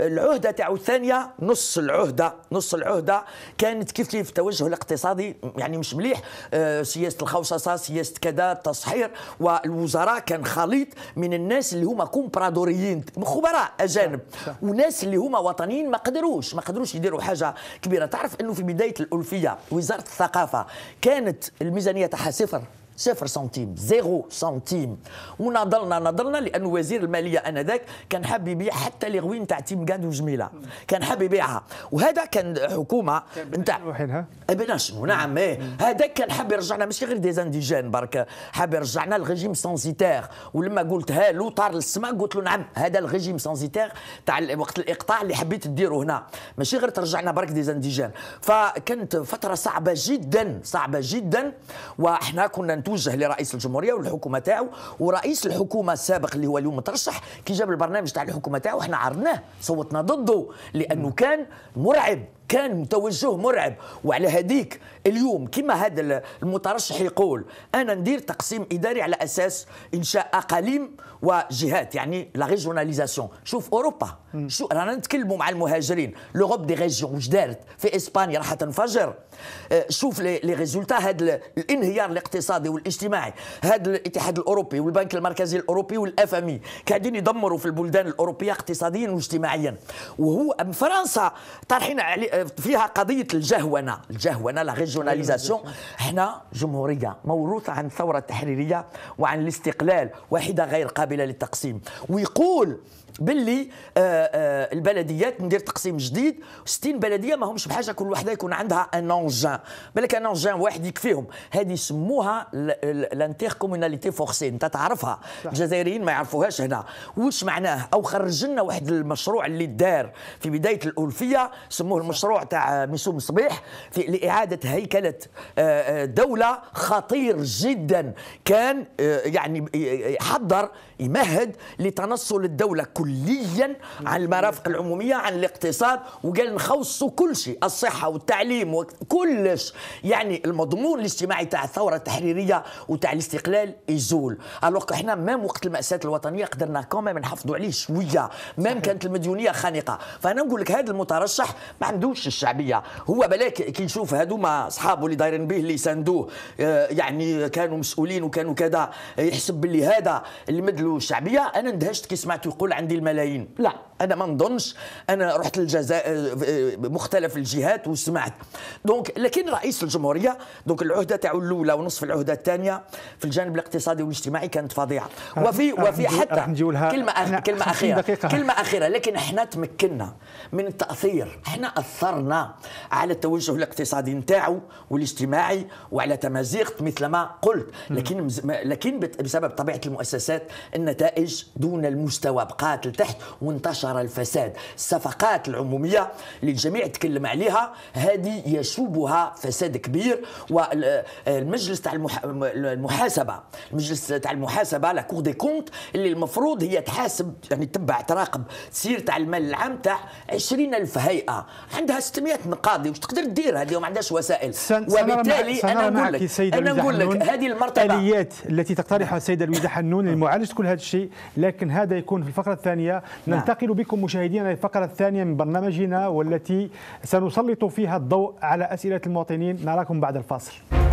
العهده تاعو الثانيه نص العهده نص العهده كانت كيف كيف التوجه الاقتصادي يعني مش مليح آه، سياسه الخوصصه سياسه كذا التصحير والوزراء كان خليط من الناس اللي هما كومبرادوريين خبراء اجانب وناس اللي هما وطنيين ما قدروش ما قدروش يديروا حاجه كبيره تعرف انه في بدايه الالفيه وزاره الثقافه كانت الميزانيه تاعها صفر صفر سنتيم زيرو سنتيم ونضلنا نضلنا لان وزير الماليه انذاك كان حاب يبيع حتى لي غوين تاع تيم كاند وجميله كان حاب يبيعها وهذا كان حكومه نتاع ابن إيه، شنو نعم ايه هذاك كان حاب يرجعنا ماشي غير دي زانديجين برك حاب يرجعنا لغيجيم سانسيتير ولما قلتها له طار للسماء قلت له نعم هذا الريجيم سانسيتير تاع وقت الاقطاع اللي حبيت تديره هنا ماشي غير ترجعنا برك دي زانديجين فكانت فتره صعبه جدا صعبه جدا واحنا كنا توجه لرئيس الجمهوريه والحكومه تاعو ورئيس الحكومه السابق اللي هو اليوم مترشح كي جاب البرنامج تاع الحكومه تاعو احنا عرضناه صوتنا ضده لانه كان مرعب كان توجه مرعب وعلى هذيك اليوم كما هذا المترشح يقول انا ندير تقسيم اداري على اساس انشاء اقاليم وجهات يعني لا ريجوناليزاسيون شوف اوروبا شو رانا نتكلموا مع المهاجرين لوروب دي ريجيون واش دارت في اسبانيا راح تنفجر آه، شوف لي ريزولتا هذا الانهيار الاقتصادي والاجتماعي هذا الاتحاد الاوروبي والبنك المركزي الاوروبي والاف ام قاعدين يدمروا في البلدان الاوروبيه اقتصاديا واجتماعيا وهو فرنسا طارحين عليه فيها قضيه الجهونه الجهونه لا ريجوناليزاسيون أيوة، جمهوريه موروثه عن الثوره التحريريه وعن الاستقلال واحده غير قابله للتقسيم ويقول باللي آه، آه، البلديات ندير تقسيم جديد 60 بلديه ما همش بحاجه كل وحده يكون عندها ان انجان بالك ان انجان واحد يكفيهم هذه يسموها لانتيغ كوموناليتي فورسي انت تعرفها الجزائريين ما يعرفوهاش هنا واش معناه او خرج لنا واحد المشروع اللي دار في بدايه الالفيه سموه المشروع تاع ميسوم صبيح في لاعاده هيكله آه، دوله خطير جدا كان يعني حضر يمهد لتنصل الدولة كليا عن المرافق العمومية عن الاقتصاد وقال نخوصوا كل شيء الصحة والتعليم وكلش يعني المضمون الاجتماعي تاع الثورة التحريرية وتاع الاستقلال يزول الوغ احنا مام وقت المأساة الوطنية قدرنا كوما نحافظوا عليه شوية مام كانت المديونية خانقة فأنا نقول لك هذا المترشح ما عندوش الشعبية هو بلاك كي نشوف هذوما أصحابه اللي دايرين به اللي يساندوه آه، يعني كانوا مسؤولين وكانوا كذا يحسب باللي هذا المد له شعبيه انا اندهشت كي سمعته يقول عندي الملايين لا انا ما نظنش انا رحت للجزائر آه، آه، مختلف الجهات وسمعت دونك لكن رئيس الجمهوريه دونك العهده تاعو الاولى ونصف العهده الثانيه في الجانب الاقتصادي والاجتماعي كانت فظيعه وفي وفي حتى كلمه أخ... كلمه اخيره كلمه اخيره لكن احنا تمكنا من التاثير احنا اثرنا على التوجه الاقتصادي نتاعو والاجتماعي وعلى تمازيغ مثل ما قلت لكن لكن بسبب طبيعه المؤسسات النتائج دون المستوى بقات لتحت وانتشر الفساد الصفقات العمومية اللي الجميع تكلم عليها هذه يشوبها فساد كبير والمجلس تاع المحاسبة المجلس تاع المحاسبة لا كور دي كونت اللي المفروض هي تحاسب يعني تبع تراقب سير تاع المال العام تاع 20 ألف هيئة عندها 600 نقاضي واش تقدر دير هذه ما عندهاش وسائل وبالتالي انا نقول لك انا نقول لك هذه المرتبة الاليات التي تقترحها السيدة الوزير حنون لمعالجه كل نقول هذا الشيء لكن هذا يكون في الفقرة الثانية ننتقل نعم. بكم مشاهدينا للفقرة الثانية من برنامجنا والتي سنسلط فيها الضوء على أسئلة المواطنين نراكم بعد الفاصل